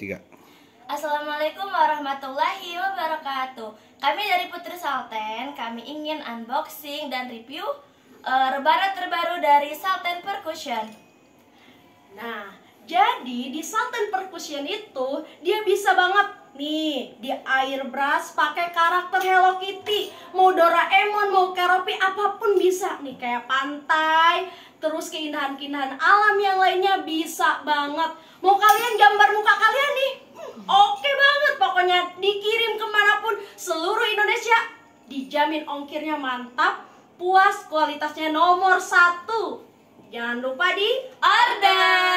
tiga. Assalamualaikum warahmatullahi wabarakatuh. Kami dari Putri Salten, kami ingin unboxing dan review uh, eh, rebana terbaru dari Salten Percussion. Nah, jadi di Salten Percussion itu dia bisa banget nih di airbrush pakai karakter Hello Kitty, mau Doraemon, mau Karopi apapun bisa nih kayak pantai, terus keindahan-keindahan alam yang lainnya bisa banget. Mau kalian gambar dikirim kemanapun seluruh Indonesia dijamin ongkirnya mantap puas kualitasnya nomor satu jangan lupa di order